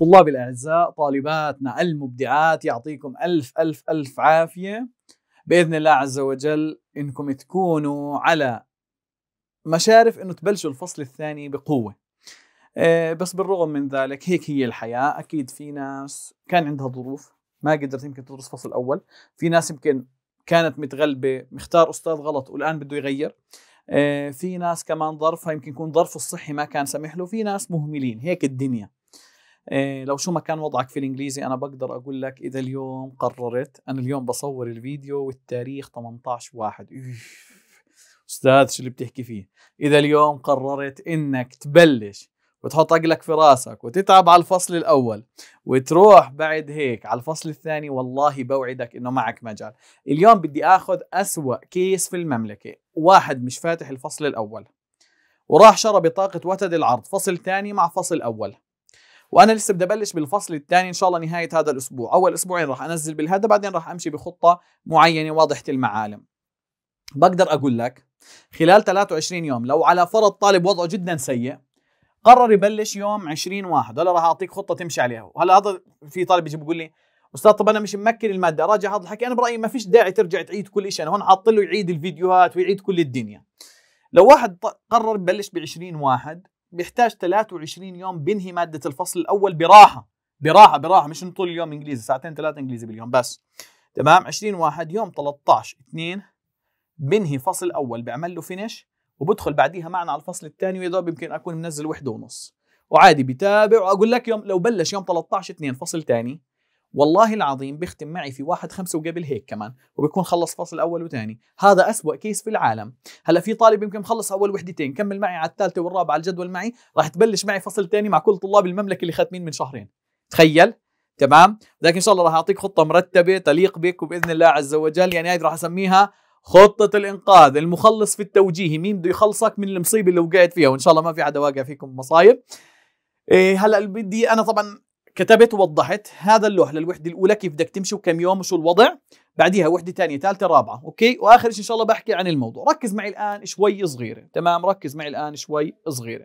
طلابي الأعزاء طالباتنا المبدعات يعطيكم ألف ألف ألف عافية بإذن الله عز وجل إنكم تكونوا على مشارف إنه تبلشوا الفصل الثاني بقوة آه، بس بالرغم من ذلك هيك هي الحياة أكيد في ناس كان عندها ظروف ما قدرت يمكن تدرس فصل أول في ناس يمكن كانت متغلبة مختار أستاذ غلط والآن بده يغير آه، في ناس كمان ظرفها يمكن يكون ظرفه الصحي ما كان سامح له في ناس مهملين هيك الدنيا إيه، لو شو ما كان وضعك في الانجليزي انا بقدر اقول لك اذا اليوم قررت انا اليوم بصور الفيديو والتاريخ 18 واحد استاذ شو اللي بتحكي فيه اذا اليوم قررت انك تبلش وتحط عقلك في راسك وتتعب على الفصل الاول وتروح بعد هيك على الفصل الثاني والله بوعدك انه معك مجال اليوم بدي اخذ اسوا كيس في المملكه واحد مش فاتح الفصل الاول وراح شرى بطاقة وتد العرض فصل ثاني مع فصل أول وانا لسه بدي ابلش بالفصل الثاني ان شاء الله نهايه هذا الاسبوع اول اسبوعين راح انزل بالهذا بعدين راح امشي بخطه معينه واضحه المعالم بقدر اقول لك خلال 23 يوم لو على فرض طالب وضعه جدا سيء قرر يبلش يوم 20 واحد هلا راح اعطيك خطه تمشي عليها وهلا هذا في طالب يجي بيقول لي استاذ طب انا مش ممكن الماده راجع هذا الحكي انا برايي ما فيش داعي ترجع تعيد كل شيء انا هون حاط له يعيد الفيديوهات ويعيد كل الدنيا لو واحد قرر يبلش ب 20 واحد بيحتاج 23 يوم بينهي ماده الفصل الاول براحه براحه براحه مش طول اليوم انجليزي ساعتين ثلاثه انجليزي باليوم بس تمام 20 واحد يوم 13 2 بنهي فصل اول بعمل له فينش وبدخل بعديها معنا على الفصل الثاني ويا دوب يمكن اكون منزل وحده ونص وعادي بتابع واقول لك يوم لو بلش يوم 13 2 فصل ثاني والله العظيم بيختم معي في واحد خمسة وقبل هيك كمان وبيكون خلص فصل أول وثاني هذا أسوأ كيس في العالم هلا في طالب يمكن مخلص أول وحدتين كمل معي على الثالثة والرابعة على الجدول معي راح تبلش معي فصل ثاني مع كل طلاب المملكة اللي خاتمين من شهرين تخيل تمام لكن ان شاء الله راح اعطيك خطه مرتبه تليق بك وباذن الله عز وجل يعني هاي راح اسميها خطة الإنقاذ المخلص في التوجيه مين بده يخلصك من المصيبة اللي وقعت فيها وإن شاء الله ما في حدا واقع فيكم مصايب إيه هلا بدي أنا طبعا كتبت ووضحت هذا اللوح للوحده الاولى كيف بدك تمشي وكم يوم وشو الوضع بعديها وحده ثانيه ثالثه رابعه اوكي واخر شيء ان شاء الله بحكي عن الموضوع ركز معي الان شوي صغيره تمام ركز معي الان شوي صغيره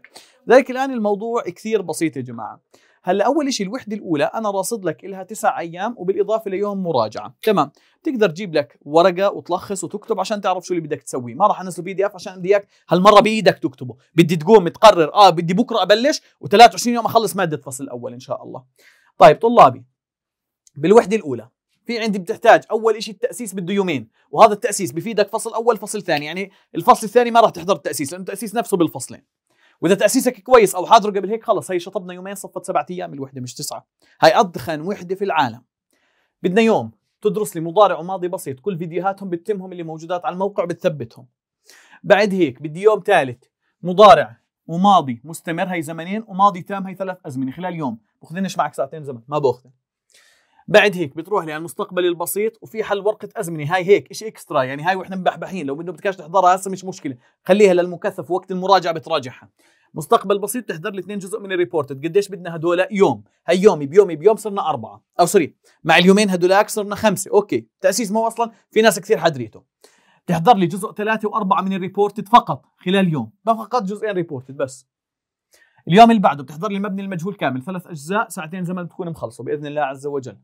ذلك الان الموضوع كثير بسيط يا جماعه هلا اول شيء الوحده الاولى انا راصد لك لها تسع ايام وبالاضافه ليوم مراجعه تمام بتقدر تجيب لك ورقه وتلخص وتكتب عشان تعرف شو اللي بدك تسويه ما راح انزله بي دي اف عشان بدي اياك هالمره بايدك تكتبه بدي تقوم تقرر اه بدي بكره ابلش و23 يوم اخلص ماده الفصل الاول ان شاء الله طيب طلابي بالوحده الاولى في عندي بتحتاج اول شيء التاسيس بده يومين وهذا التاسيس بفيدك فصل اول فصل ثاني يعني الفصل الثاني ما راح تحضر التاسيس لانه التاسيس نفسه بالفصلين واذا تاسيسك كويس او حاضره قبل هيك خلص هي شطبنا يومين صفت سبعة ايام الوحده مش تسعه هي اضخن وحده في العالم بدنا يوم تدرس لي مضارع وماضي بسيط كل فيديوهاتهم بتتمهم اللي موجودات على الموقع بتثبتهم بعد هيك بدي يوم ثالث مضارع وماضي مستمر هي زمنين وماضي تام هي ثلاث ازمنه خلال يوم باخذنش معك ساعتين زمن ما باخذن بعد هيك بتروح لي على المستقبل البسيط وفي حل ورقه ازمنه هاي هيك شيء اكسترا يعني هاي واحنا مبحبحين لو بده بدكاش تحضرها هسه مش مشكله خليها للمكثف وقت المراجعه بتراجعها مستقبل بسيط تحضر لي اثنين جزء من الريبورتد قديش بدنا هدول يوم هي يومي بيومي بيوم صرنا أربعة أو سوري مع اليومين هدولاك صرنا خمسة أوكي تأسيس ما أصلا في ناس كثير حدريته تحضر لي جزء ثلاثة وأربعة من الريبورتد فقط خلال يوم فقط جزئين ريبورتد بس اليوم اللي بعده بتحضر لي المبني المجهول كامل ثلاث أجزاء ساعتين زمن بتكون مخلصه بإذن الله عز وجل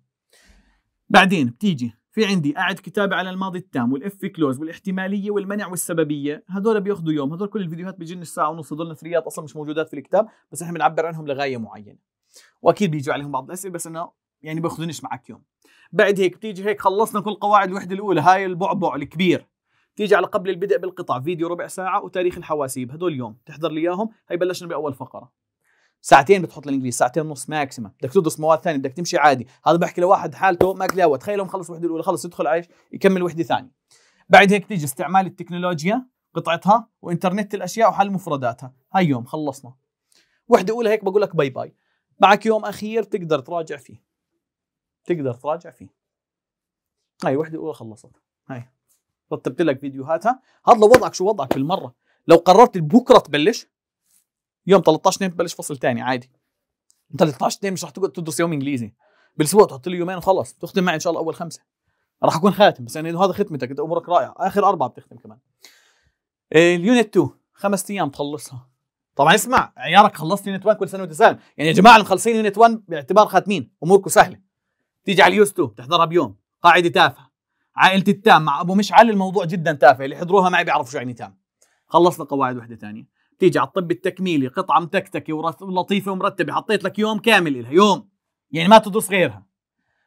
بعدين بتيجي في عندي قاعد كتابة على الماضي التام والاف كلوز والاحتمالية والمنع والسببية هذول بياخذوا يوم هذول كل الفيديوهات بيجينا الساعة ونص هذول نثريات أصلا مش موجودات في الكتاب بس احنا بنعبر عنهم لغاية معينة وأكيد بيجوا عليهم بعض الأسئلة بس أنا يعني باخذونش معك يوم بعد هيك بتيجي هيك خلصنا كل قواعد الوحدة الأولى هاي البعبع الكبير تيجي على قبل البدء بالقطع فيديو ربع ساعة وتاريخ الحواسيب هدول يوم تحضر لي إياهم هي بلشنا بأول فقرة ساعتين بتحط الانجليزي ساعتين ونص ماكسيما بدك تدرس مواد ثانيه بدك تمشي عادي هذا بحكي لواحد حالته ما كلاوه تخيلوا مخلص وحده الاولى خلص يدخل عايش يكمل وحده ثانيه بعد هيك تيجي استعمال التكنولوجيا قطعتها وانترنت الاشياء وحل مفرداتها هاي يوم خلصنا وحده اولى هيك بقول لك باي باي معك يوم اخير تقدر تراجع فيه تقدر تراجع فيه هاي وحده اولى خلصت هاي رتبت لك فيديوهاتها هذا وضعك شو وضعك بالمره لو قررت بكره تبلش يوم 13 2 بتبلش فصل ثاني عادي 13 2 مش رح تقعد تدرس يوم انجليزي بالاسبوع تحط لي يومين وخلص بتختم معي ان شاء الله اول خمسه راح اكون خاتم بس يعني هذا ختمتك انت امورك رائعه اخر اربعه بتختم كمان إيه، اليونت 2 خمس ايام تخلصها طبعا اسمع عيارك خلصت يونت 1 كل سنه وانت سالم يعني يا جماعه المخلصين يونت 1 باعتبار خاتمين اموركم سهله تيجي على اليوس 2 تحضرها بيوم قاعده تافهه عائلتي التام مع ابو مشعل الموضوع جدا تافه اللي حضروها معي بيعرفوا شو يعني تام خلصنا قواعد وحده ثانيه تيجي على الطب التكميلي قطعه متكتكه ولطيفه ومرتبه حطيت لك يوم كامل لها يوم يعني ما تدرس غيرها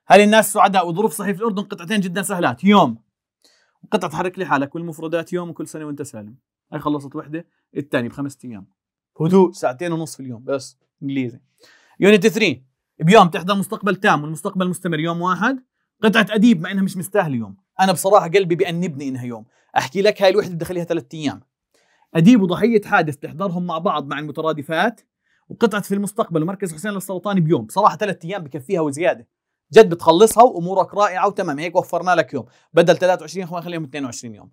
هل الناس سعداء وظروف صحيه في الاردن قطعتين جدا سهلات يوم وقطعه تحرك لي حالك والمفردات يوم وكل سنه وانت سالم هاي خلصت وحده الثانيه بخمس ايام هدوء ساعتين ونص في اليوم بس انجليزي يونت 3 بيوم تحضر مستقبل تام والمستقبل مستمر يوم واحد قطعه اديب مع انها مش مستاهله يوم انا بصراحه قلبي بأنبني انها يوم احكي لك هاي الوحده دخليها ثلاث ايام أديب وضحية حادث تحضرهم مع بعض مع المترادفات وقطعة في المستقبل ومركز حسين للسرطان بيوم بصراحة ثلاث أيام بكفيها وزيادة جد بتخلصها وامورك رائعه وتمام هيك وفرنا لك يوم بدل 23 اخوان خليهم 22 يوم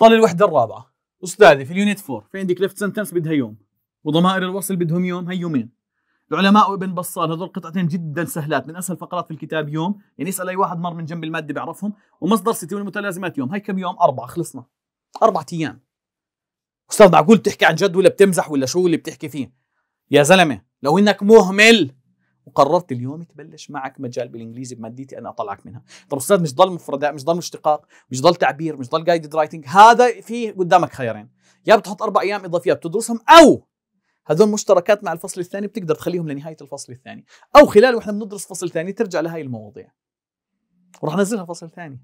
ضل الوحده الرابعه استاذي في اليونت 4 في عندك ليفت سنتنس بدها يوم وضمائر الوصل بدهم يوم هي يومين العلماء وابن بصال هذول قطعتين جدا سهلات من اسهل فقرات في الكتاب يوم يعني اسال اي واحد مر من جنب الماده بيعرفهم ومصدر ستي والمتلازمات يوم هي كم يوم اربعه خلصنا اربعه ايام استاذ معقول بتحكي عن جد ولا بتمزح ولا شو اللي بتحكي فيه يا زلمه لو انك مهمل وقررت اليوم تبلش معك مجال بالانجليزي بمادتي انا اطلعك منها طب استاذ مش ضل مفردات مش ضل اشتقاق مش ضل تعبير مش ضل جايدد رايتنج هذا في قدامك خيارين يا بتحط اربع ايام اضافيه بتدرسهم او هذول مشتركات مع الفصل الثاني بتقدر تخليهم لنهايه الفصل الثاني او خلال واحنا بندرس فصل ثاني ترجع لهي المواضيع ورح ننزلها فصل ثاني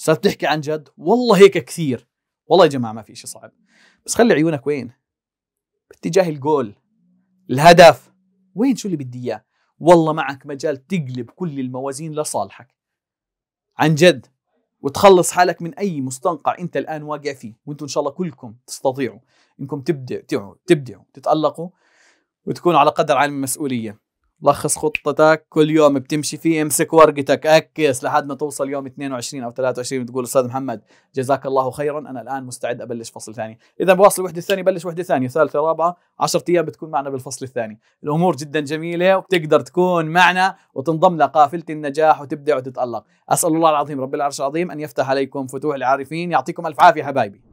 استاذ بتحكي عن جد والله هيك كثير والله يا جماعه ما في شيء صعب بس خلي عيونك وين؟ باتجاه الجول الهدف وين شو اللي بدي اياه؟ والله معك مجال تقلب كل الموازين لصالحك عن جد وتخلص حالك من اي مستنقع انت الان واقع فيه وانتم ان شاء الله كلكم تستطيعوا انكم تبدعوا تبدعوا تتالقوا وتكونوا على قدر عالم المسؤوليه لخص خطتك كل يوم بتمشي فيه امسك ورقتك اكس لحد ما توصل يوم 22 او 23 بتقول استاذ محمد جزاك الله خيرا انا الان مستعد ابلش فصل ثاني اذا بواصل وحده ثانيه بلش وحده ثانيه ثالثه رابعه 10 ايام بتكون معنا بالفصل الثاني الامور جدا جميله وبتقدر تكون معنا وتنضم لقافله النجاح وتبدع وتتالق اسال الله العظيم رب العرش العظيم ان يفتح عليكم فتوح العارفين يعطيكم الف عافيه حبايبي